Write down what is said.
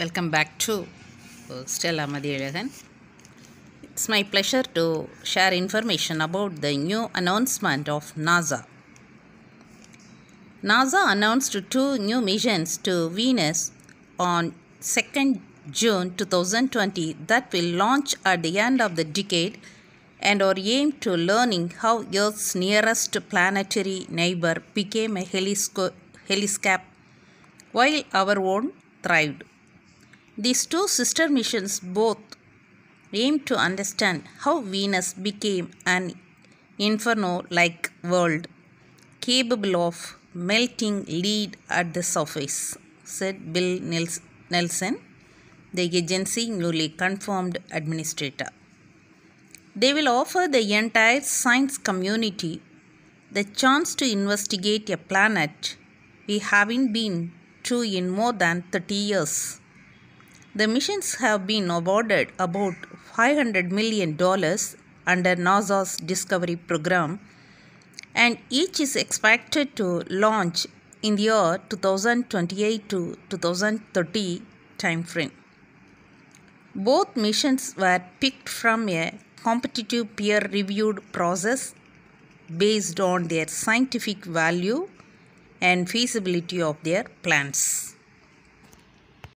Welcome back to Stella Madhyagan. It's my pleasure to share information about the new announcement of NASA. NASA announced two new missions to Venus on 2nd June 2020 that will launch at the end of the decade and are aimed to learning how Earth's nearest planetary neighbor became a helisco- heliscape while our own thrived. These two sister missions both aim to understand how Venus became an inferno like world capable of melting lead at the surface, said Bill Nelson, the agency newly confirmed administrator. They will offer the entire science community the chance to investigate a planet we haven't been to in more than 30 years the missions have been awarded about $500 million under NASA's Discovery program, and each is expected to launch in the year 2028 to 2030 timeframe. Both missions were picked from a competitive peer reviewed process based on their scientific value and feasibility of their plans.